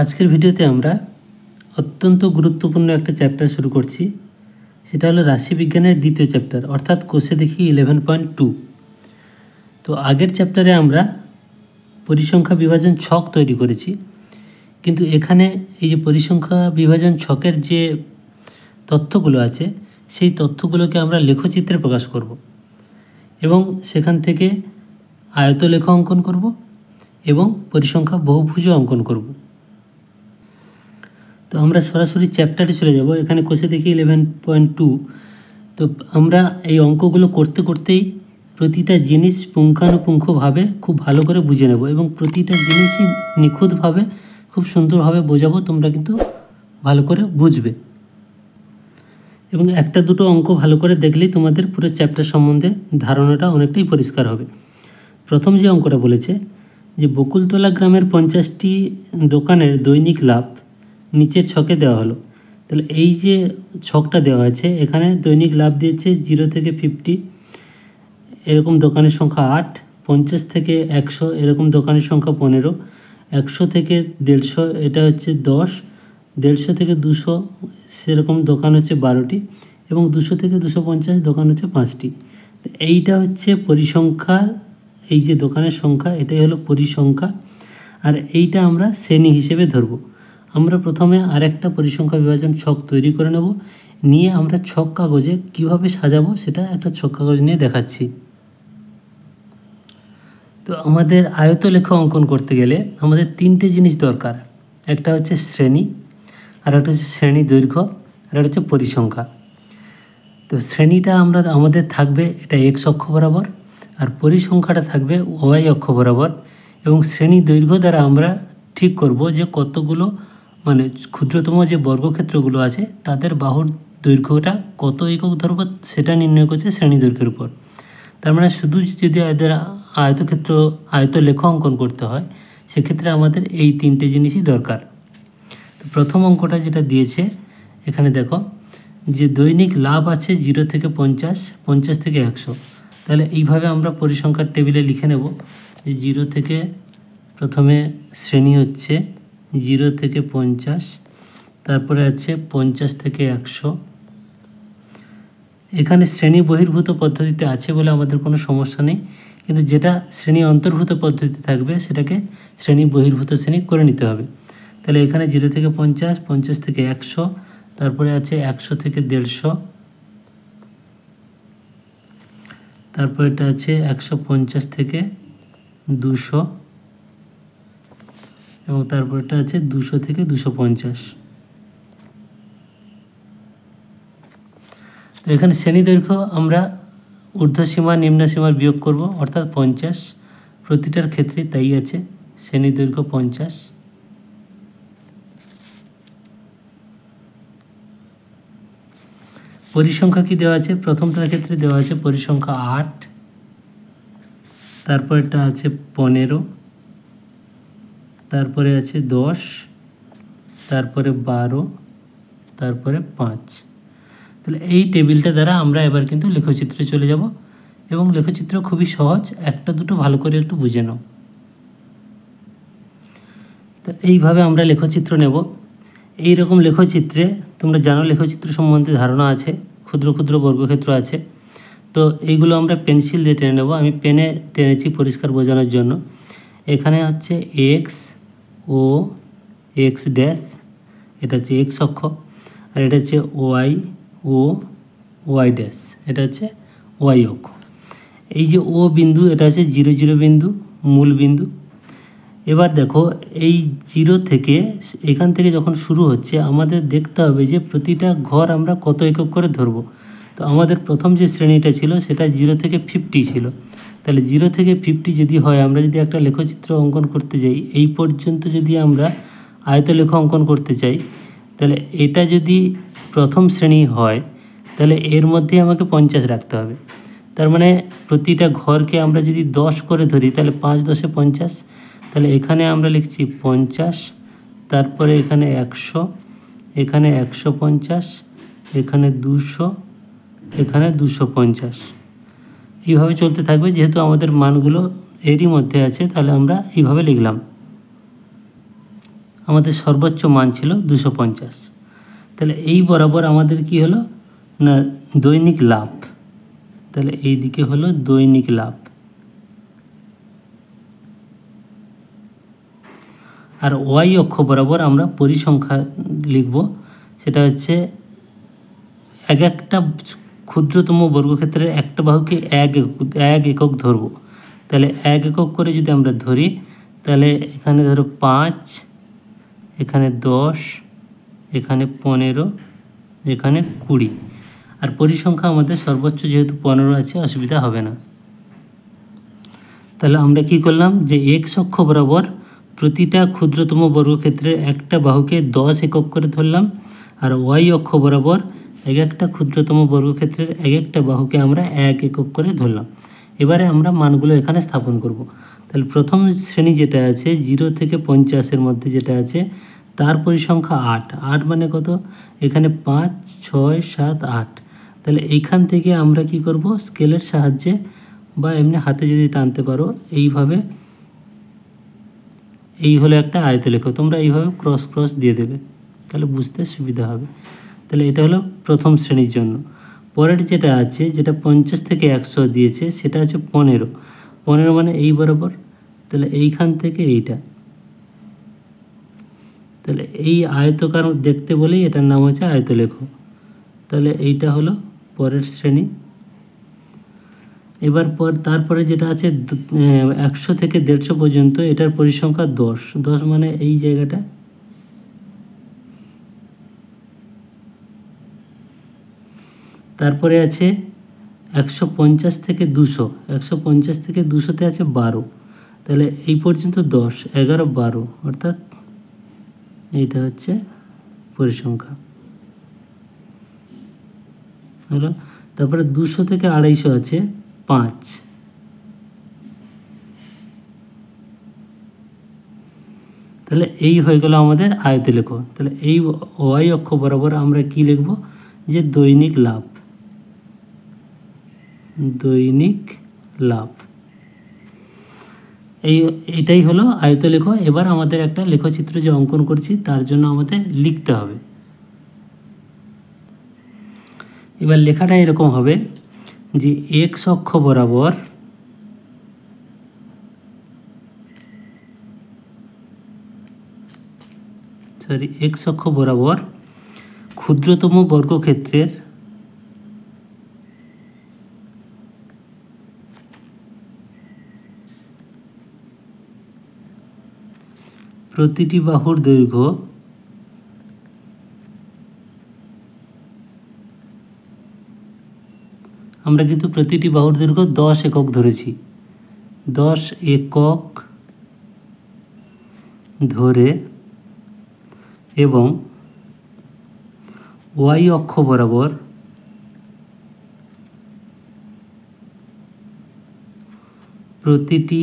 আজকের ভিডিওতে আমরা অত্যন্ত গুরুত্বপূর্ণ একটা চ্যাপ্টার শুরু করছি সেটা হলো রাশিবিজ্ঞানের দ্বিতীয় চ্যাপ্টার অর্থাৎ কোষে দেখি ইলেভেন পয়েন্ট টু তো আগের চ্যাপ্টারে আমরা পরিসংখ্যা বিভাজন ছক তৈরি করেছি কিন্তু এখানে এই যে পরিসংখ্যা বিভাজন ছকের যে তথ্যগুলো আছে সেই তথ্যগুলোকে আমরা লেখচিত্রে প্রকাশ করব এবং সেখান থেকে আয়ত লেখা অঙ্কন করব এবং পরিসংখ্যা বহুভুজ অঙ্কন করব তো আমরা সরাসরি চ্যাপ্টারে চলে যাব এখানে কষে দেখি ইলেভেন পয়েন্ট টু তো আমরা এই অঙ্কগুলো করতে করতেই প্রতিটা জিনিস পুঙ্খানুপুঙ্খভাবে খুব ভালো করে বুঝে নেব এবং প্রতিটা জিনিসই নিখুঁতভাবে খুব সুন্দরভাবে বোঝাবো তোমরা কিন্তু ভালো করে বুঝবে এবং একটা দুটো অঙ্ক ভালো করে দেখলেই তোমাদের পুরো চ্যাপ্টার সম্বন্ধে ধারণাটা অনেকটাই পরিষ্কার হবে প্রথম যে অঙ্কটা বলেছে যে বকুলতলা গ্রামের পঞ্চাশটি দোকানের দৈনিক লাভ নিচের ছকে দেওয়া হলো তাহলে এই যে ছকটা দেওয়া আছে এখানে দৈনিক লাভ দিয়েছে জিরো থেকে ফিফটি এরকম দোকানের সংখ্যা আট পঞ্চাশ থেকে একশো এরকম দোকানের সংখ্যা পনেরো একশো থেকে দেড়শো এটা হচ্ছে দশ দেড়শো থেকে দুশো সেরকম দোকান হচ্ছে বারোটি এবং দুশো থেকে দুশো পঞ্চাশ দোকান হচ্ছে পাঁচটি এইটা হচ্ছে পরিসংখ্যা এই যে দোকানের সংখ্যা এটাই হলো পরিসংখ্যা আর এইটা আমরা শ্রেণী হিসেবে ধরবো আমরা প্রথমে আরেকটা পরিসংখ্যা বিভাজন ছক তৈরি করে নেব নিয়ে আমরা ছক কাগজে কিভাবে সাজাবো সেটা একটা ছক কাগজ নিয়ে দেখাচ্ছি তো আমাদের আয়ত লেখা অঙ্কন করতে গেলে আমাদের তিনটে জিনিস দরকার একটা হচ্ছে শ্রেণী আর একটা হচ্ছে শ্রেণী দৈর্ঘ্য আর একটা হচ্ছে পরিসংখ্যা তো শ্রেণীটা আমরা আমাদের থাকবে এটা এক্স অক্ষ বরাবর আর পরিসংখ্যাটা থাকবে ওয়াই অক্ষ বরাবর এবং শ্রেণী দৈর্ঘ্য দ্বারা আমরা ঠিক করব যে কতগুলো মানে ক্ষুদ্রতম যে বর্গক্ষেত্রগুলো আছে তাদের বাহুর দৈর্ঘ্যটা কত একক ধরব সেটা নির্ণয় করছে শ্রেণী দৈর্ঘ্যের উপর তার মানে শুধু যদি এদের আয়তক্ষেত্র আয়ত লেখ অঙ্কন করতে হয় সেক্ষেত্রে আমাদের এই তিনটে জিনিসই দরকার প্রথম অঙ্কটা যেটা দিয়েছে এখানে দেখো যে দৈনিক লাভ আছে জিরো থেকে পঞ্চাশ পঞ্চাশ থেকে একশো তাহলে এইভাবে আমরা পরিসংখ্যার টেবিলে লিখে নেব যে জিরো থেকে প্রথমে শ্রেণী হচ্ছে জিরো থেকে পঞ্চাশ তারপরে আছে পঞ্চাশ থেকে একশো এখানে শ্রেণী বহির্ভূত পদ্ধতিতে আছে বলে আমাদের কোনো সমস্যা নেই কিন্তু যেটা শ্রেণী অন্তর্ভূত পদ্ধতিতে থাকবে সেটাকে শ্রেণী বহির্ভূত শ্রেণী করে নিতে হবে তাহলে এখানে জিরো থেকে পঞ্চাশ পঞ্চাশ থেকে একশো তারপরে আছে একশো থেকে দেড়শো তারপরে এটা আছে একশো পঞ্চাশ থেকে দুশো এবং তারপরটা আছে দুশো থেকে দুশো পঞ্চাশ তো এখানে শ্রেণী দৈর্ঘ্য আমরা ঊর্ধ্বসীমা নিম্নসীমার বিয়োগ করব অর্থাৎ পঞ্চাশ প্রতিটার ক্ষেত্রে তাই আছে শ্রেণী দৈর্ঘ্য পঞ্চাশ পরিসংখ্যা কি দেওয়া আছে প্রথমটার ক্ষেত্রে দেওয়া আছে পরিসংখ্যা আট তারপরটা আছে পনেরো তারপরে আছে দশ তারপরে বারো তারপরে পাঁচ তাহলে এই টেবিলটা দ্বারা আমরা এবার কিন্তু লেখচিত্রে চলে যাব এবং লেখচিত্র খুবই সহজ একটা দুটো ভালো করে একটু বুঝে নাও তা এইভাবে আমরা লেখচিত্র নেব এই রকম লেখচিত্রে তোমরা জানো লেখচিত্র সম্বন্ধে ধারণা আছে ক্ষুদ্র ক্ষুদ্র বর্গক্ষেত্র আছে তো এইগুলো আমরা পেন্সিল দিয়ে টেনে নেব আমি পেনে টেনেছি পরিষ্কার বোঝানোর জন্য এখানে হচ্ছে এক্স ও এক্স ড্যাশ এটা হচ্ছে এক্স অক্ষ আর এটা হচ্ছে ওয়াই ও ওয়াই ড্যাশ এটা হচ্ছে ওয়াই অক্ষ এই যে ও বিন্দু এটা হচ্ছে জিরো জিরো বিন্দু মূল বিন্দু এবার দেখো এই জিরো থেকে এখান থেকে যখন শুরু হচ্ছে আমাদের দেখতে হবে যে প্রতিটা ঘর আমরা কত একক করে ধরব তো আমাদের প্রথম যে শ্রেণীটা ছিল সেটা জিরো থেকে ফিফটি ছিল তাহলে জিরো থেকে ফিফটি যদি হয় আমরা যদি একটা লেখচিত্র অঙ্কন করতে যাই এই পর্যন্ত যদি আমরা আয়তলেখ অঙ্কন করতে চাই তাহলে এটা যদি প্রথম শ্রেণী হয় তাহলে এর মধ্যে আমাকে পঞ্চাশ রাখতে হবে তার মানে প্রতিটা ঘরকে আমরা যদি দশ করে ধরি তাহলে পাঁচ দশে পঞ্চাশ তাহলে এখানে আমরা লিখছি পঞ্চাশ তারপরে এখানে একশো এখানে একশো পঞ্চাশ এখানে দুশো এখানে দুশো পঞ্চাশ এইভাবে চলতে থাকবে যেহেতু আমাদের মানগুলো এরই মধ্যে আছে তাহলে আমরা এইভাবে লিখলাম আমাদের সর্বোচ্চ মান ছিল দুশো পঞ্চাশ তাহলে এই বরাবর আমাদের কি হলো না দৈনিক লাভ তাহলে এই দিকে হলো দৈনিক লাভ আর ওয়াই অক্ষ বরাবর আমরা পরিসংখ্যা লিখব সেটা হচ্ছে এক একটা ক্ষুদ্রতম বর্গক্ষেত্রের একটা বাহুকে এক এক একক ধরব তাহলে এক একক করে যদি আমরা ধরি তাহলে এখানে ধরো পাঁচ এখানে দশ এখানে পনেরো এখানে কুড়ি আর পরিসংখ্যা আমাদের সর্বোচ্চ যেহেতু পনেরো আছে অসুবিধা হবে না তাহলে আমরা কি করলাম যে এক্স অক্ষ বরাবর প্রতিটা ক্ষুদ্রতম বর্গক্ষেত্রের একটা বাহুকে দশ একক করে ধরলাম আর ওয়াই অক্ষ বরাবর এক একটা ক্ষুদ্রতম বর্গক্ষেত্রের এক একটা বাহুকে আমরা এক একক করে ধরলাম এবারে আমরা মানগুলো এখানে স্থাপন করব। তাহলে প্রথম শ্রেণী যেটা আছে জিরো থেকে পঞ্চাশের মধ্যে যেটা আছে তার পরিসংখ্যা আট আট মানে কত এখানে পাঁচ ছয় সাত আট তাহলে এইখান থেকে আমরা কি করব স্কেলের সাহায্যে বা এমনি হাতে যদি টানতে পারো এইভাবে এই হলো একটা আয়তলেখ তোমরা এইভাবে ক্রস ক্রস দিয়ে দেবে তাহলে বুঝতে সুবিধা হবে তাহলে এটা হলো প্রথম শ্রেণীর জন্য পরের যেটা আছে যেটা পঞ্চাশ থেকে একশো দিয়েছে সেটা আছে পনেরো পনেরো মানে এই বরাবর তাহলে এইখান থেকে এইটা তাহলে এই আয়তকার দেখতে বলেই এটার নাম হচ্ছে আয়তলেখ তাহলে এইটা হলো পরের শ্রেণী এবার পর তারপরে যেটা আছে একশো থেকে দেড়শো পর্যন্ত এটার পরিসংখ্যা দশ দশ মানে এই জায়গাটা তারপরে আছে একশো পঞ্চাশ থেকে দুশো একশো পঞ্চাশ থেকে দুশোতে আছে বারো তাহলে এই পর্যন্ত দশ এগারো বারো অর্থাৎ এইটা হচ্ছে পরিসংখ্যা হলো তারপরে দুশো থেকে আড়াইশো আছে পাঁচ তাহলে এই হয়ে গেল আমাদের আয়ত লেখ তাহলে এই ওয়াই অক্ষ বরাবর আমরা কি লিখব যে দৈনিক লাভ দৈনিক লাভ এই এটাই হলো আয়তলেখ এবার আমাদের একটা লেখচিত্র যে অঙ্কন করছি তার জন্য আমাদের লিখতে হবে এবার লেখাটা এরকম হবে যে এক্স অক্ষ বরাবর সরি এক্স অক্ষ বরাবর ক্ষুদ্রতম বর্গক্ষেত্রের প্রতিটি বাহুর দৈর্ঘ্য আমরা কিন্তু প্রতিটি বাহুর দৈর্ঘ্য দশ একক ধরেছি দশ একক ধরে এবং ওয়াই অক্ষ বরাবর প্রতিটি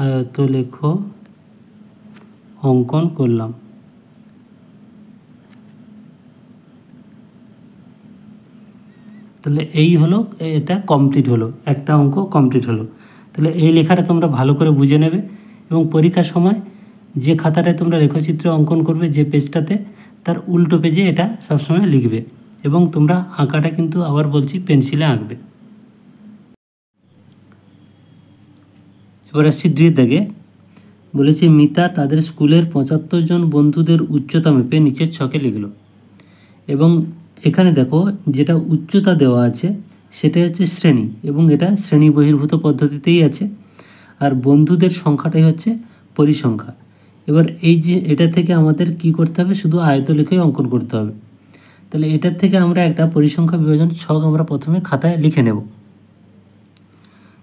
আয়তলেখ অঙ্কন করলাম তাহলে এই হলো এটা কমপ্লিট হলো একটা অঙ্ক কমপ্লিট হলো তাহলে এই লেখাটা তোমরা ভালো করে বুঝে নেবে এবং পরীক্ষার সময় যে খাতাটায় তোমরা লেখচিত্র অঙ্কন করবে যে পেজটাতে তার উল্টো পেজে এটা সবসময় লিখবে এবং তোমরা আঁকাটা কিন্তু আবার বলছি পেন্সিলে আঁকবে এবার আসছি দুয়ের দাগে বলেছে মিতা তাদের স্কুলের পঁচাত্তর জন বন্ধুদের উচ্চতা মেপে নিচের ছকে লিখল এবং এখানে দেখো যেটা উচ্চতা দেওয়া আছে সেটা হচ্ছে শ্রেণী এবং এটা শ্রেণী বহির্ভূত পদ্ধতিতেই আছে আর বন্ধুদের সংখ্যাটাই হচ্ছে পরিসংখ্যা এবার এই যে এটা থেকে আমাদের কি করতে হবে শুধু আয়ত লিখেই অঙ্কন করতে হবে তাহলে এটার থেকে আমরা একটা পরিসংখ্যা বিভাজন ছক আমরা প্রথমে খাতায় লিখে নেব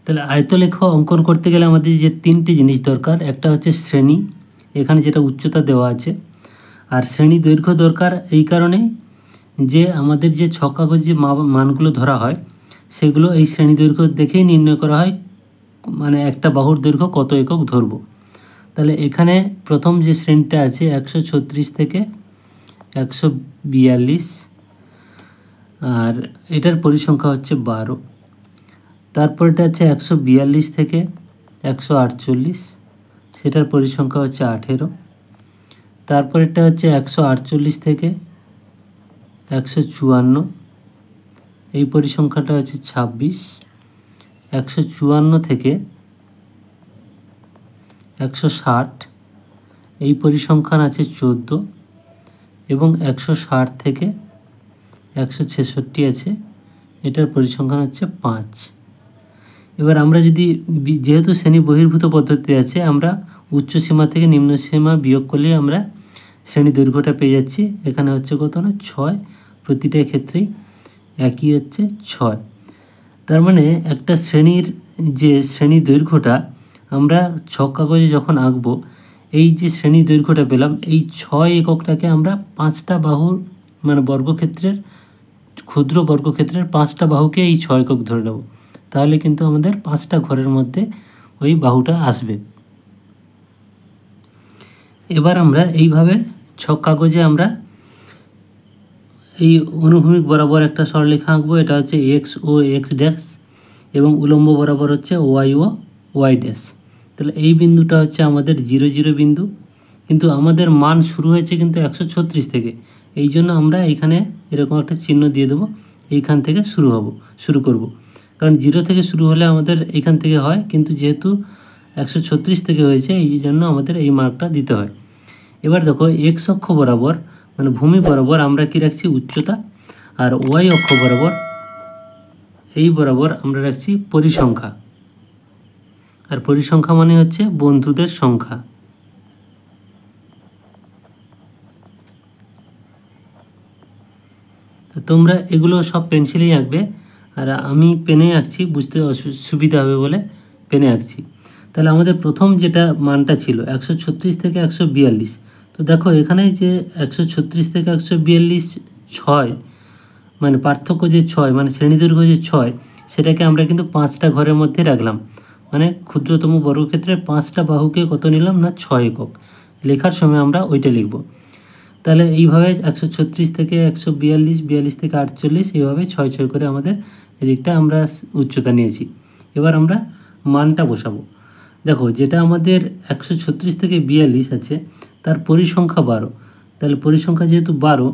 তাহলে আয়তলেখ অঙ্কন করতে গেলে আমাদের যে তিনটি জিনিস দরকার একটা হচ্ছে শ্রেণী এখানে যেটা উচ্চতা দেওয়া আছে আর শ্রেণী দৈর্ঘ্য দরকার এই কারণে যে আমাদের যে ছ যে মানগুলো ধরা হয় সেগুলো এই শ্রেণী দৈর্ঘ্য দেখেই নির্ণয় করা হয় মানে একটা বাহুর দৈর্ঘ্য কত একক ধরব তাহলে এখানে প্রথম যে শ্রেণীটা আছে একশো ছত্রিশ থেকে একশো বিয়াল্লিশ আর এটার পরিসংখ্যা হচ্ছে বারো তারপরটা আছে একশো বিয়াল্লিশ থেকে একশো আটচল্লিশ সেটার পরিসংখ্যা হচ্ছে আঠেরো তারপরেরটা হচ্ছে একশো আটচল্লিশ থেকে একশো চুয়ান্ন এই পরিসংখ্যাটা হচ্ছে ছাব্বিশ একশো চুয়ান্ন থেকে একশো ষাট এই পরিসংখ্যান আছে চোদ্দো এবং একশো ষাট থেকে একশো ছেষট্টি আছে এটার পরিসংখ্যান হচ্ছে পাঁচ এবার আমরা যদি যেহেতু শ্রেণী বহির্ভূত পদ্ধতি আছে আমরা উচ্চ সীমা থেকে নিম্ন সীমা বিয়োগ করলে আমরা শ্রেণী দৈর্ঘ্যটা পেয়ে যাচ্ছি এখানে হচ্ছে কত না ছয় প্রতিটা ক্ষেত্রেই একই হচ্ছে ছয় তার মানে একটা শ্রেণীর যে শ্রেণী দৈর্ঘ্যটা আমরা ছক কাগজে যখন আঁকব এই যে শ্রেণী দৈর্ঘ্যটা পেলাম এই ছয় এককটাকে আমরা পাঁচটা বাহুর মানে বর্গক্ষেত্রের ক্ষুদ্র বর্গক্ষেত্রের পাঁচটা বাহুকে এই ছয় একক ধরে নেব তাহলে কিন্তু আমাদের পাঁচটা ঘরের মধ্যে ওই বাহুটা আসবে এবার আমরা এইভাবে ছক কাগজে আমরা এই অনুভূমিক বরাবর একটা স্বরলেখা আঁকবো এটা হচ্ছে এক্স ও এক্স ড্যাশ এবং উলম্ব বরাবর হচ্ছে ওয়াই ও ওয়াই ড্যাশ তাহলে এই বিন্দুটা হচ্ছে আমাদের জিরো জিরো বিন্দু কিন্তু আমাদের মান শুরু হয়েছে কিন্তু একশো থেকে এই জন্য আমরা এখানে এরকম একটা চিহ্ন দিয়ে দেবো এইখান থেকে শুরু হব শুরু করব কারণ জিরো থেকে শুরু হলে আমাদের এখান থেকে হয় কিন্তু যেহেতু একশো থেকে হয়েছে এই জন্য আমাদের এই মার্কটা দিতে হয় এবার দেখো এক্স অক্ষ বরাবর মানে ভূমি বরাবর আমরা কি রাখছি উচ্চতা আর ওয়াই অক্ষ বরাবর এই বরাবর আমরা রাখছি পরিসংখ্যা আর পরিসংখ্যা মানে হচ্ছে বন্ধুদের সংখ্যা তোমরা এগুলো সব পেন্সিলেই আঁকবে আর আমি পেনে আঁকছি বুঝতে সুবিধা হবে বলে পেনে আঁকছি তাহলে আমাদের প্রথম যেটা মানটা ছিল একশো থেকে একশো তো দেখো এখানে যে একশো থেকে একশো ছয় মানে পার্থক্য যে ছয় মানে শ্রেণীদৈর্ঘ্য যে ছয় সেটাকে আমরা কিন্তু পাঁচটা ঘরের মধ্যে রাখলাম মানে ক্ষুদ্রতম বর্গক্ষেত্রে পাঁচটা বাহুকে কত নিলাম না ছয় একক লেখার সময় আমরা ওইটা লিখব তাহলে এইভাবে একশো থেকে একশো বিয়াল্লিশ বিয়াল্লিশ থেকে আটচল্লিশ এইভাবে ছয় ছয় করে আমাদের এদিকটা আমরা উচ্চতা নিয়েছি এবার আমরা মানটা বসাবো দেখো যেটা আমাদের একশো ছত্রিশ থেকে বিয়াল্লিশ আছে তার পরিসংখ্যা বারো তাহলে পরিসংখ্যা যেহেতু বারো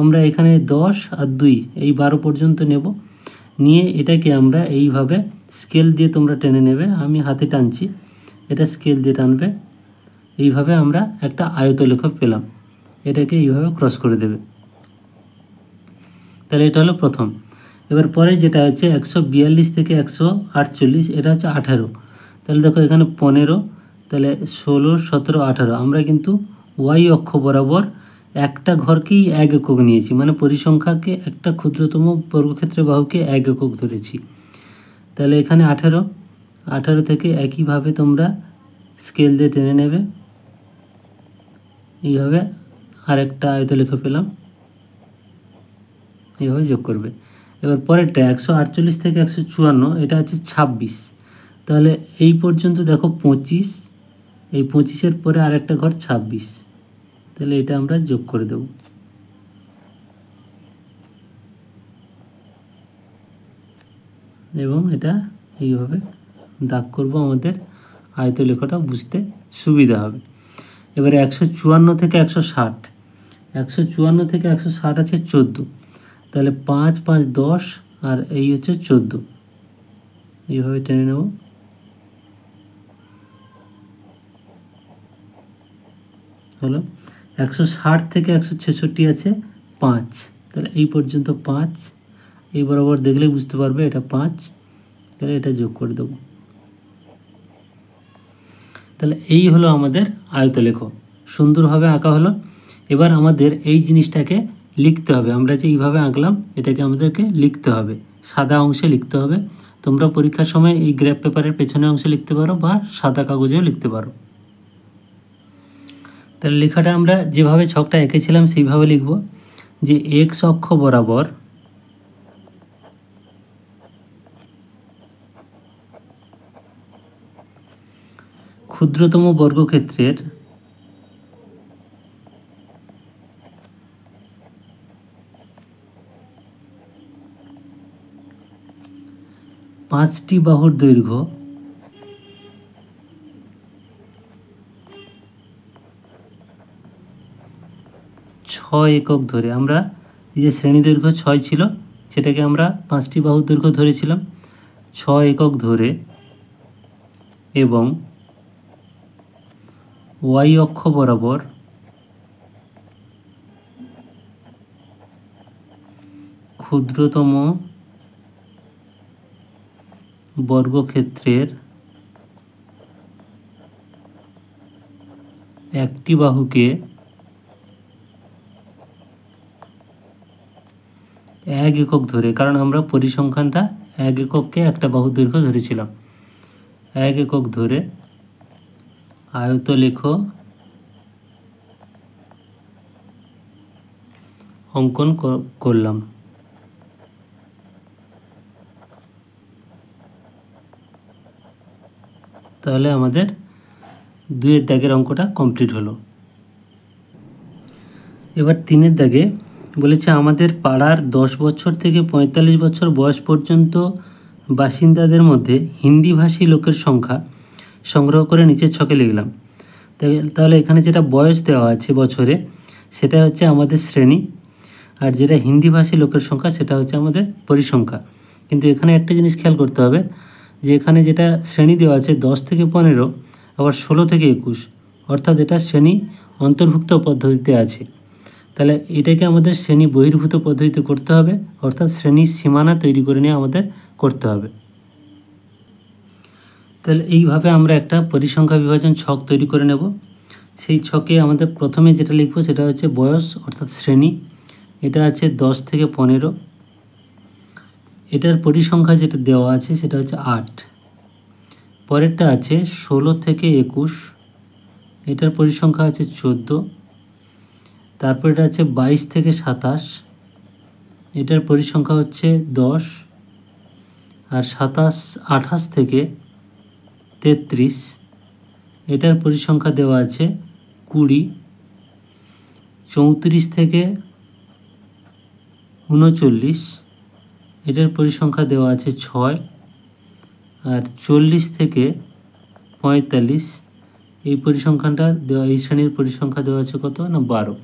আমরা এখানে দশ আর দুই এই বারো পর্যন্ত নেব নিয়ে এটাকে আমরা এইভাবে স্কেল দিয়ে তোমরা টেনে নেবে আমি হাতে টানছি এটা স্কেল দিয়ে টানবে এইভাবে আমরা একটা আয়তলেখ পেলাম এটাকে এইভাবে ক্রস করে দেবে তাহলে এটা হলো প্রথম এবার পরে যেটা হচ্ছে একশো বিয়াল্লিশ থেকে একশো আটচল্লিশ এটা হচ্ছে আঠারো তাহলে দেখো এখানে পনেরো তাহলে ষোলো সতেরো আঠারো আমরা কিন্তু ওয়াই অক্ষ বরাবর একটা ঘরকেই এক একক নিয়েছি মানে পরিসংখ্যাকে একটা ক্ষুদ্রতম বর্গক্ষেত্রে বাহুকে এক একক ধরেছি তাহলে এখানে আঠারো আঠারো থেকে একইভাবে তোমরা স্কেল দিয়ে টেনে নেবে এইভাবে আরেকটা আয়ত আয়তলেখ পেলাম এইভাবে যোগ করবে এবার পরেরটা একশো আটচল্লিশ থেকে একশো চুয়ান্ন এটা আছে ছাব্বিশ তাহলে এই পর্যন্ত দেখো পঁচিশ এই পঁচিশের পরে আরেকটা ঘর ছাব্বিশ তাহলে এটা আমরা যোগ করে দেব এবং এটা এইভাবে দাগ করব আমাদের আয়তলেখাটা বুঝতে সুবিধা হবে এবারে একশো চুয়ান্ন থেকে একশো ষাট একশো চুয়ান্ন থেকে একশো ষাট আছে চোদ্দো তাহলে পাঁচ পাঁচ দশ আর এই হচ্ছে চোদ্দো এইভাবে টেনে নেব হলো একশো ষাট থেকে একশো ছেষট্টি আছে পাঁচ তাহলে এই পর্যন্ত পাঁচ এই বরাবর দেখলে বুঝতে পারবে এটা পাঁচ তাহলে এটা যোগ করে দেব তাহলে এই হলো আমাদের আয়তলেখ সুন্দরভাবে আঁকা হলো এবার আমাদের এই জিনিসটাকে লিখতে হবে আমরা যে এইভাবে আঁকলাম এটাকে আমাদেরকে লিখতে হবে সাদা অংশে লিখতে হবে তোমরা পরীক্ষার সময় এই গ্র্যাপ পেপারের পেছনে অংশে লিখতে পারো বা সাদা কাগজেও লিখতে পারো তাহলে লেখাটা আমরা যেভাবে ছকটা এঁকেছিলাম সেইভাবে লিখব যে এক্স অক্ষ বরাবর ক্ষুদ্রতম বর্গক্ষেত্রের পাঁচটি বাহুর দৈর্ঘ্য ছয় একক ধরে আমরা এই যে শ্রেণী দৈর্ঘ্য ছয় ছিল সেটাকে আমরা পাঁচটি বাহুর দৈর্ঘ্য ধরেছিলাম ছয় একক ধরে এবং ওয়াই অক্ষ বরাবর ক্ষুদ্রতম বর্গক্ষেত্রের একটি বাহুকে এক একক ধরে কারণ আমরা পরিসংখ্যানটা এক এককে একটা বাহু দৈর্ঘ্য ধরেছিলাম এক একক ধরে আয়ত লেখ অঙ্কন করলাম তাহলে আমাদের দুয়ের দাগের অঙ্কটা কমপ্লিট হলো এবার তিনের দাগে বলেছে আমাদের পাড়ার দশ বছর থেকে পঁয়তাল্লিশ বছর বয়স পর্যন্ত বাসিন্দাদের মধ্যে হিন্দিভাষী লোকের সংখ্যা সংগ্রহ করে নিচের ছকে লিখলাম তাহলে এখানে যেটা বয়স দেওয়া আছে বছরে সেটা হচ্ছে আমাদের শ্রেণী আর যেটা হিন্দিভাষী লোকের সংখ্যা সেটা হচ্ছে আমাদের পরিসংখ্যা কিন্তু এখানে একটা জিনিস খেয়াল করতে হবে যে এখানে যেটা শ্রেণী দেওয়া আছে দশ থেকে পনেরো আবার ষোলো থেকে একুশ অর্থাৎ এটা শ্রেণী অন্তর্ভুক্ত পদ্ধতিতে আছে তাহলে এটাকে আমাদের শ্রেণী বহির্ভূত পদ্ধতিতে করতে হবে অর্থাৎ শ্রেণীর সীমানা তৈরি করে নিয়ে আমাদের করতে হবে তাহলে এইভাবে আমরা একটা পরিসংখ্যা বিভাজন ছক তৈরি করে নেব সেই ছকে আমাদের প্রথমে যেটা লিখব সেটা হচ্ছে বয়স অর্থাৎ শ্রেণী এটা আছে দশ থেকে পনেরো এটার পরিসংখ্যা যেটা দেওয়া আছে সেটা হচ্ছে আট পরেরটা আছে ষোলো থেকে একুশ এটার পরিসংখ্যা আছে চোদ্দো এটা আছে বাইশ থেকে সাতাশ এটার পরিসংখ্যা হচ্ছে দশ আর সাতাশ আঠাশ থেকে তেত্রিশ এটার পরিসংখ্যা দেওয়া আছে কুড়ি চৌত্রিশ থেকে উনচল্লিশ এটার পরিসংখ্যা দেওয়া আছে ছয় আর চল্লিশ থেকে পঁয়তাল্লিশ এই পরিসংখ্যানটা দেওয়া এই শ্রেণীর পরিসংখ্যা দেওয়া আছে কত না বারো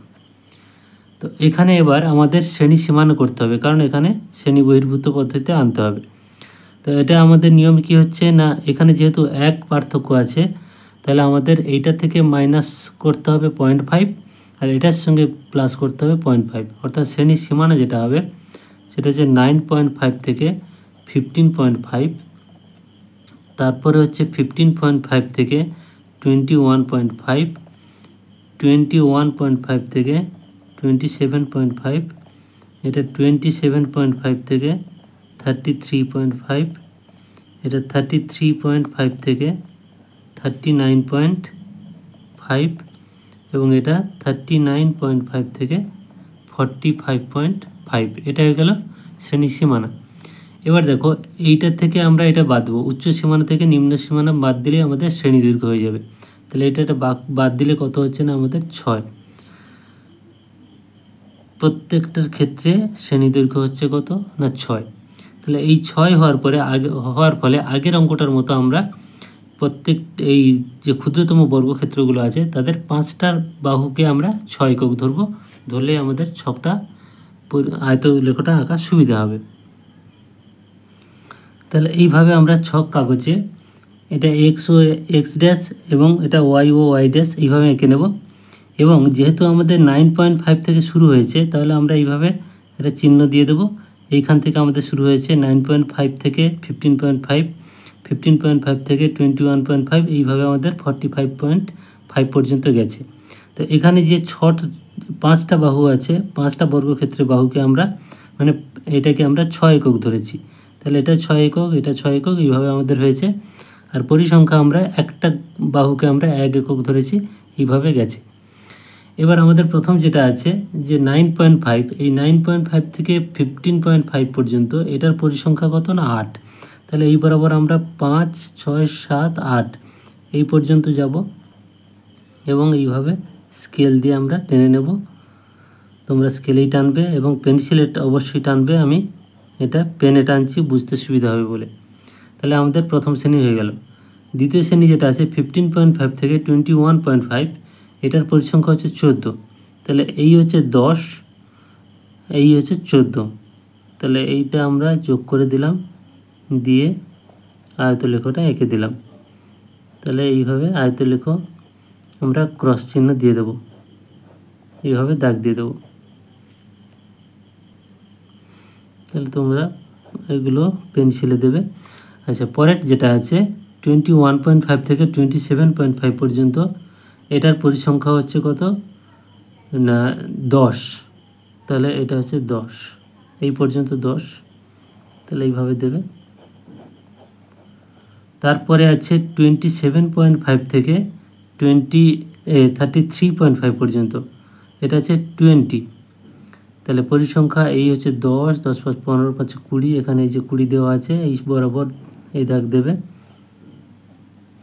তো এখানে এবার আমাদের শ্রেণী সীমানা করতে হবে কারণ এখানে শ্রেণী বহির্ভূত পদ্ধতিতে আনতে হবে তো এটা আমাদের নিয়ম কি হচ্ছে না এখানে যেহেতু এক পার্থক্য আছে তাহলে আমাদের এইটা থেকে মাইনাস করতে হবে পয়েন্ট ফাইভ আর এটার সঙ্গে প্লাস করতে হবে পয়েন্ট ফাইভ অর্থাৎ শ্রেণী সীমানা যেটা হবে সেটা হচ্ছে নাইন পয়েন্ট ফাইভ থেকে ফিফটিন পয়েন্ট ফাইভ তারপরে হচ্ছে ফিফটিন পয়েন্ট ফাইভ থেকে twenty one point five twenty one point five থেকে টোয়েন্টি সেভেন পয়েন্ট ফাইভ এটা টোয়েন্টি সেভেন পয়েন্ট ফাইভ থেকে থার্টি থ্রি পয়েন্ট ফাইভ এটা থার্টি থ্রি পয়েন্ট ফাইভ থেকে thirty nine point five এবং এটা thirty nine point five থেকে forty five point five এটা হয়ে গেল শ্রেণী সীমানা এবার দেখো এইটার থেকে আমরা এটা বাদ দেবো উচ্চ সীমানা থেকে নিম্ন সীমানা বাদ দিলে আমাদের শ্রেণী দীর্ঘ হয়ে যাবে তাহলে এটা একটা বাদ দিলে কত হচ্ছে না আমাদের ছয় প্রত্যেকটার ক্ষেত্রে শ্রেণী দৈর্ঘ্য হচ্ছে কত না ছয় তাহলে এই ছয় হওয়ার পরে আগে হওয়ার ফলে আগের অঙ্কটার মতো আমরা প্রত্যেক এই যে ক্ষুদ্রতম বর্গক্ষেত্রগুলো আছে তাদের পাঁচটার বাহুকে আমরা ছয় কক ধরবো ধরলে আমাদের ছকটা আয়ত আয়তলেখটা আঁকা সুবিধা হবে তাহলে এইভাবে আমরা ছক কাগজে এটা এক্স ও এক্স ড্যাশ এবং এটা ওয়াই ও ওয়াই ড্যাশ এইভাবে এঁকে নেব এবং যেহেতু আমাদের নাইন পয়েন্ট ফাইভ থেকে শুরু হয়েছে তাহলে আমরা এইভাবে এটা চিহ্ন দিয়ে দেবো এইখান থেকে আমাদের শুরু হয়েছে নাইন পয়েন্ট ফাইভ থেকে fifteen point five fifteen point five থেকে টোয়েন্টি ওয়ান পয়েন্ট ফাইভ এইভাবে আমাদের ফর্টি ফাইভ পয়েন্ট ফাইভ পর্যন্ত গেছে তো এখানে যে ছট পাঁচটা বাহু আছে পাঁচটা বর্গক্ষেত্রে বাহুকে আমরা মানে এটাকে আমরা ছয় একক ধরেছি তাহলে এটা ছয় একক এটা ছয় একক এইভাবে আমাদের হয়েছে আর পরিসংখ্যা আমরা একটা বাহুকে আমরা এক একক ধরেছি এইভাবে গেছে এবার আমাদের প্রথম যেটা আছে যে নাইন পয়েন্ট ফাইভ এই নাইন পয়েন্ট ফাইভ থেকে ফিফটিন পয়েন্ট ফাইভ পর্যন্ত এটার পরিসংখ্যা কত না আট তাহলে এই বরাবর আমরা পাঁচ ছয় সাত আট এই পর্যন্ত যাব এবং এইভাবে স্কেল দিয়ে আমরা টেনে নেব তোমরা স্কেলেই টানবে এবং পেন্সিলে অবশ্যই টানবে আমি এটা পেনে টানছি বুঝতে সুবিধা হবে বলে তাহলে আমাদের প্রথম শ্রেণী হয়ে গেল দ্বিতীয় শ্রেণী যেটা আছে ফিফটিন পয়েন্ট ফাইভ থেকে টোয়েন্টি ওয়ান পয়েন্ট ফাইভ এটার পরিসংখ্যা হচ্ছে চোদ্দো তাহলে এই হচ্ছে দশ এই হচ্ছে চোদ্দো তাহলে এইটা আমরা যোগ করে দিলাম দিয়ে লেখটা এঁকে দিলাম তাহলে এইভাবে লেখ আমরা ক্রস চিহ্ন দিয়ে দেব এইভাবে দাগ দিয়ে দেব তাহলে তোমরা এগুলো পেন্সিলে দেবে আচ্ছা পরের যেটা আছে টোয়েন্টি ওয়ান পয়েন্ট ফাইভ থেকে টোয়েন্টি সেভেন পয়েন্ট ফাইভ পর্যন্ত এটার পরিসংখ্যা হচ্ছে কত না দশ তাহলে এটা হচ্ছে দশ এই পর্যন্ত দশ তাহলে এইভাবে দেবে তারপরে আছে টোয়েন্টি সেভেন পয়েন্ট ফাইভ থেকে twenty thirty three point five পর্যন্ত এটা আছে টোয়েন্টি তাহলে পরিসংখ্যা এই হচ্ছে দশ দশ পাঁচ পনেরো পাঁচ কুড়ি এখানে এই যে কুড়ি দেওয়া আছে এই বরাবর এই দাগ দেবে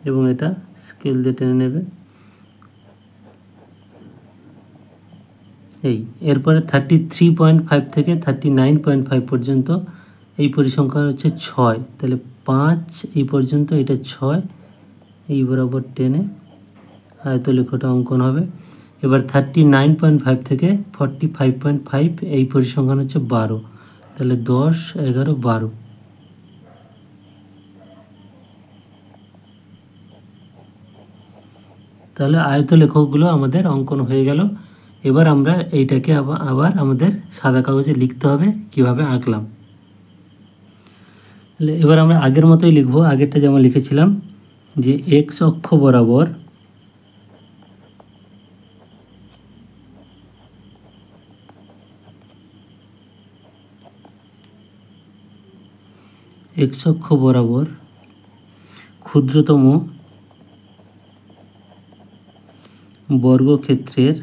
এবং এটা স্কেল দিয়ে টেনে নেবে এই এরপরে থার্টি থ্রি পয়েন্ট ফাইভ থেকে থার্টি নাইন পয়েন্ট ফাইভ পর্যন্ত এই পরিসংখ্যা হচ্ছে ছয় তাহলে পাঁচ এই পর্যন্ত এটা ছয় এই বরাবর টেনে আয়তলেখাটা অঙ্কন হবে এবার থার্টি নাইন পয়েন্ট ফাইভ থেকে ফর্টি ফাইভ পয়েন্ট ফাইভ এই পরিসংখ্যান হচ্ছে বারো তাহলে দশ এগারো বারো তাহলে আয়তলেখকগুলো আমাদের অঙ্কন হয়ে গেল এবার আমরা এইটাকে আবার আমাদের সাদা কাগজে লিখতে হবে কিভাবে আঁকলাম এবার আমরা আগের মতোই লিখব আগেরটা যেমন লিখেছিলাম যে এক্স অক্ষ বরাবর এক্স অক্ষ বরাবর ক্ষুদ্রতম বর্গক্ষেত্রের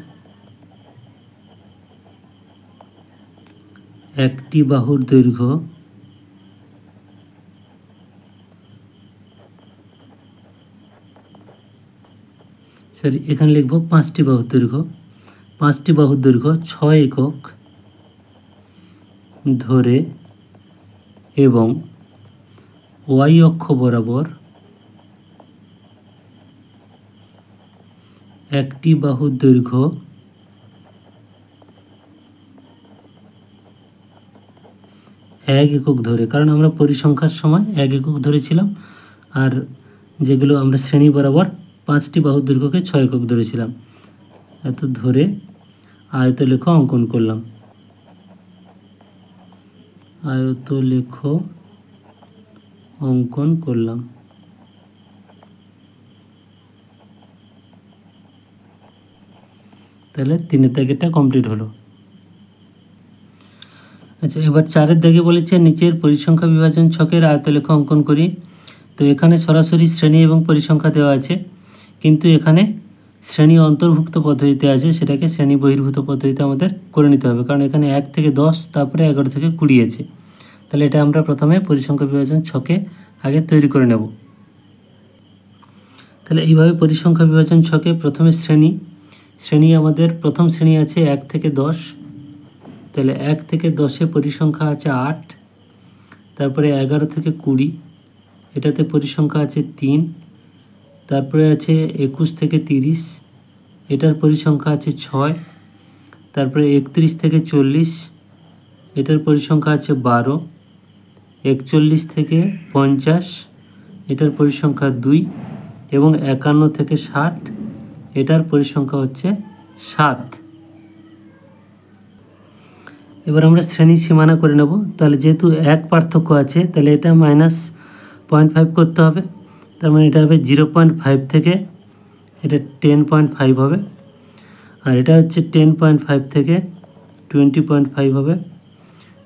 একটি বাহুর দৈর্ঘ্য সরি এখানে লিখব পাঁচটি বাহুর দৈর্ঘ্য পাঁচটি বাহুর দৈর্ঘ্য ছয় একক ধরে এবং ওয়াই অক্ষ বরাবর একটি বাহুর দৈর্ঘ্য এক একক ধরে কারণ আমরা পরিসংখ্যার সময় এক একক ধরেছিলাম আর যেগুলো আমরা শ্রেণী বরাবর পাঁচটি বাহুর দৈর্ঘ্যকে ছয় একক ধরেছিলাম এত ধরে আয়ত আয়তলেখ অঙ্কন করলাম আয়ত আয়তলেখ অঙ্কন করলাম তাহলে তিনের দাগেরটা কমপ্লিট হলো আচ্ছা এবার চারের দাগে বলেছে নিচের পরিসংখ্যা বিভাজন ছকের আয়তলেখ অঙ্কন করি তো এখানে সরাসরি শ্রেণী এবং পরিসংখ্যা দেওয়া আছে কিন্তু এখানে শ্রেণী অন্তর্ভুক্ত পদ্ধতিতে আছে সেটাকে শ্রেণী বহির্ভূত পদ্ধতিতে আমাদের করে নিতে হবে কারণ এখানে এক থেকে দশ তারপরে এগারো থেকে কুড়ি আছে তাহলে এটা আমরা প্রথমে পরিসংখ্যা বিভাজন ছকে আগে তৈরি করে নেব তাহলে এইভাবে পরিসংখ্যা বিভাজন ছকে প্রথমে শ্রেণী শ্রেণী আমাদের প্রথম শ্রেণী আছে এক থেকে দশ তাহলে এক থেকে দশে পরিসংখ্যা আছে আট তারপরে এগারো থেকে কুড়ি এটাতে পরিসংখ্যা আছে তিন তারপরে আছে একুশ থেকে তিরিশ এটার পরিসংখ্যা আছে ছয় তারপরে একত্রিশ থেকে চল্লিশ এটার পরিসংখ্যা আছে বারো একচল্লিশ থেকে পঞ্চাশ এটার পরিসংখ্যা দুই এবং একান্ন থেকে ষাট এটার পরিসংখ্যা হচ্ছে সাত এবার আমরা শ্রেণী সীমানা করে নেব তাহলে যেহেতু এক পার্থক্য আছে তাহলে এটা মাইনাস পয়েন্ট ফাইভ করতে হবে তার মানে এটা হবে জিরো পয়েন্ট ফাইভ থেকে এটা টেন পয়েন্ট ফাইভ হবে আর এটা হচ্ছে টেন পয়েন্ট ফাইভ থেকে টোয়েন্টি পয়েন্ট ফাইভ হবে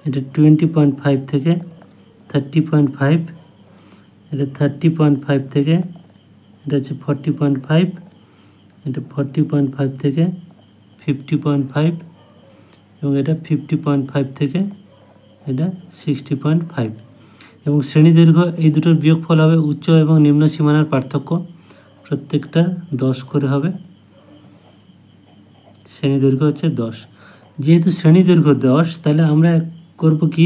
এটা টোয়েন্টি পয়েন্ট ফাইভ থেকে থার্টি পয়েন্ট ফাইভ এটা থার্টি পয়েন্ট ফাইভ থেকে এটা হচ্ছে ফর্টি পয়েন্ট ফাইভ এটা ফর্টি পয়েন্ট ফাইভ থেকে ফিফটি পয়েন্ট ফাইভ এবং এটা ফিফটি পয়েন্ট ফাইভ থেকে এটা সিক্সটি পয়েন্ট ফাইভ এবং শ্রেণী দীর্ঘ এই দুটোর বিয়োগফল হবে উচ্চ এবং নিম্ন সীমানার পার্থক্য প্রত্যেকটা দশ করে হবে শ্রেণী দৈর্ঘ্য হচ্ছে দশ যেহেতু শ্রেণী দৈর্ঘ্য দশ তাহলে আমরা করব কি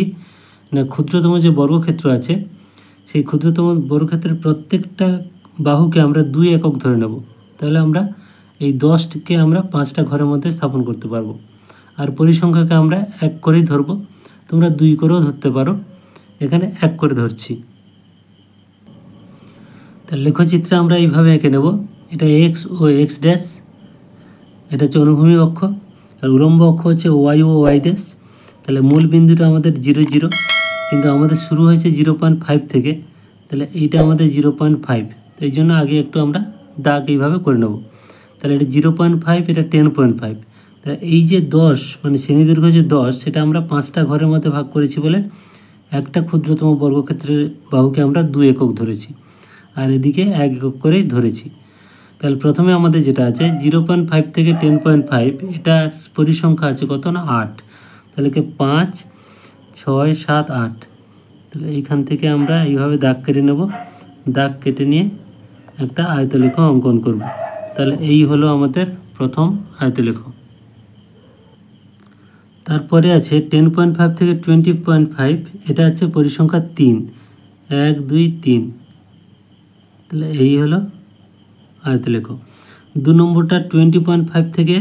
না ক্ষুদ্রতম যে বর্গক্ষেত্র আছে সেই ক্ষুদ্রতম বর্গক্ষেত্রের প্রত্যেকটা বাহুকে আমরা দুই একক ধরে নেব তাহলে আমরা এই দশটিকে আমরা পাঁচটা ঘরের মধ্যে স্থাপন করতে পারবো আর পরিসংখ্যাকে আমরা এক করেই ধরবো তোমরা দুই করেও ধরতে পারো এখানে এক করে ধরছি তার লেখচিত্রে আমরা এইভাবে এঁকে নেব এটা এক্স ও এক্স ড্যাশ এটা হচ্ছে অনুভূমি অক্ষ আর উলম্ব অক্ষ হচ্ছে ওয়াই ও ওয়াই ড্যাশ তাহলে মূল বিন্দুটা আমাদের জিরো জিরো কিন্তু আমাদের শুরু হয়েছে জিরো পয়েন্ট ফাইভ থেকে তাহলে এইটা আমাদের জিরো পয়েন্ট ফাইভ তো এই জন্য আগে একটু আমরা দাগ এইভাবে করে নেব তাহলে এটা জিরো পয়েন্ট ফাইভ এটা টেন পয়েন্ট ফাইভ তাহলে এই যে দশ মানে শ্রেণী যে দশ সেটা আমরা পাঁচটা ঘরের মধ্যে ভাগ করেছি বলে একটা ক্ষুদ্রতম বর্গক্ষেত্রের বাহুকে আমরা দু একক ধরেছি আর এদিকে এক একক করেই ধরেছি তাহলে প্রথমে আমাদের যেটা আছে জিরো পয়েন্ট ফাইভ থেকে টেন পয়েন্ট ফাইভ এটার পরিসংখ্যা আছে কত না আট তাহলে পাঁচ ছয় সাত আট তাহলে এইখান থেকে আমরা এইভাবে দাগ কেটে নেব দাগ কেটে নিয়ে একটা আয়তলেখ অঙ্কন করব তাহলে এই হলো আমাদের প্রথম আয়তলেখ তারপরে আছে টেন পয়েন্ট ফাইভ থেকে টোয়েন্টি পয়েন্ট ফাইভ এটা হচ্ছে পরিসংখ্যা তিন এক দুই তিন তাহলে এই হলো আয়তলেখ দু নম্বরটা টোয়েন্টি পয়েন্ট ফাইভ থেকে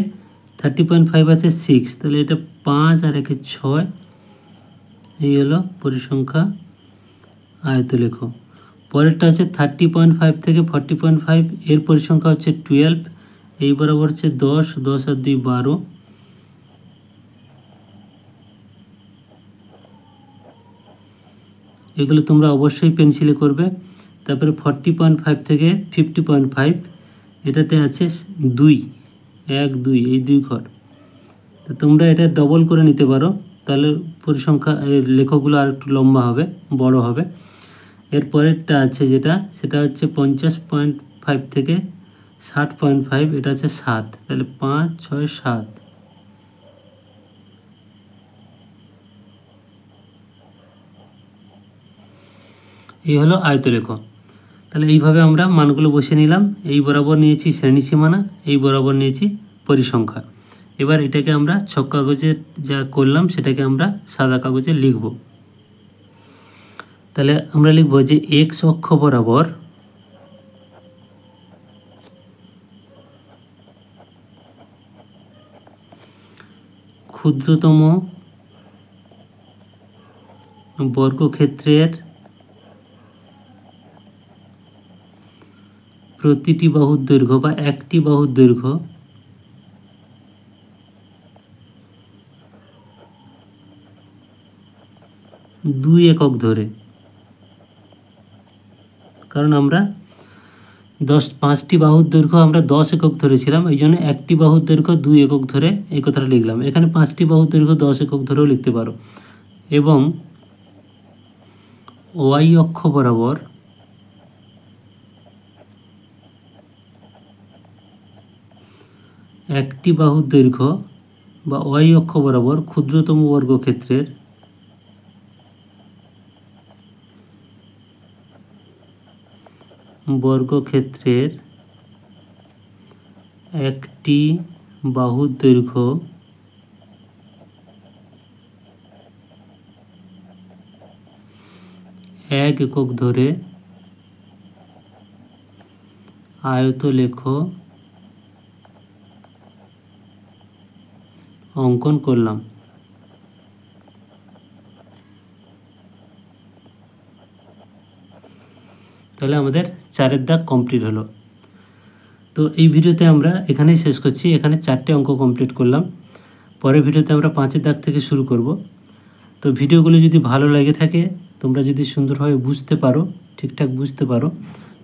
থার্টি পয়েন্ট ফাইভ আছে সিক্স তাহলে এটা পাঁচ আর একে ছয় এই হলো পরিসংখ্যা আয়ত লেখো পরেরটা হচ্ছে থার্টি পয়েন্ট ফাইভ থেকে ফর্টি পয়েন্ট ফাইভ এর পরিসংখ্যা হচ্ছে টুয়েলভ এই বরাবর হচ্ছে দশ দশ আর দুই বারো এগুলো তোমরা অবশ্যই পেন্সিলে করবে তারপরে ফর্টি পয়েন্ট ফাইভ থেকে ফিফটি পয়েন্ট ফাইভ এটাতে আছে দুই এক দুই এই দুই ঘর তো তোমরা এটা ডবল করে নিতে পারো তাহলে পরিসংখ্যা লেখকগুলো আর একটু লম্বা হবে বড় হবে এরপরেরটা আছে যেটা সেটা হচ্ছে পঞ্চাশ পয়েন্ট ফাইভ থেকে ষাট পয়েন্ট ফাইভ এটা আছে সাত তাহলে পাঁচ ছয় সাত এই হলো আয়তলেখ তাহলে এইভাবে আমরা মানগুলো বসে নিলাম এই বরাবর নিয়েছি শ্রেণী সীমানা এই বরাবর নিয়েছি পরিসংখ্যা এবার এটাকে আমরা ছক কাগজে যা করলাম সেটাকে আমরা সাদা কাগজে লিখব তাহলে আমরা লিখব যে এক্স অক্ষ বরাবর ক্ষুদ্রতম বর্গক্ষেত্রের প্রতিটি বাহুর দৈর্ঘ্য বা একটি বাহুর দৈর্ঘ্য দুই একক ধরে কারণ আমরা দশ পাঁচটি বাহুর দৈর্ঘ্য আমরা দশ একক ধরেছিলাম এই জন্য একটি বাহুর দৈর্ঘ্য দুই একক ধরে এই কথাটা লিখলাম এখানে পাঁচটি বাহুর দৈর্ঘ্য দশ একক ধরেও লিখতে পারো এবং ওয়াই অক্ষ বরাবর একটি বাহুর দৈর্ঘ্য বা ওয়াই অক্ষ বরাবর ক্ষুদ্রতম বর্গক্ষেত্রের বর্গক্ষেত্রের একটি বাহুর দৈর্ঘ্য এক একক ধরে আয়ত লেখ অঙ্কন করলাম তাহলে আমাদের চারের দাগ কমপ্লিট হলো তো এই ভিডিওতে আমরা এখানেই শেষ করছি এখানে চারটে অঙ্ক কমপ্লিট করলাম পরের ভিডিওতে আমরা পাঁচের দাগ থেকে শুরু করব তো ভিডিওগুলো যদি ভালো লাগে থাকে তোমরা যদি সুন্দরভাবে বুঝতে পারো ঠিকঠাক বুঝতে পারো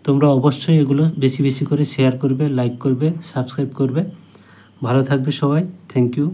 তোমরা অবশ্যই এগুলো বেশি বেশি করে শেয়ার করবে লাইক করবে সাবস্ক্রাইব করবে ভালো থাকবে সবাই থ্যাংক ইউ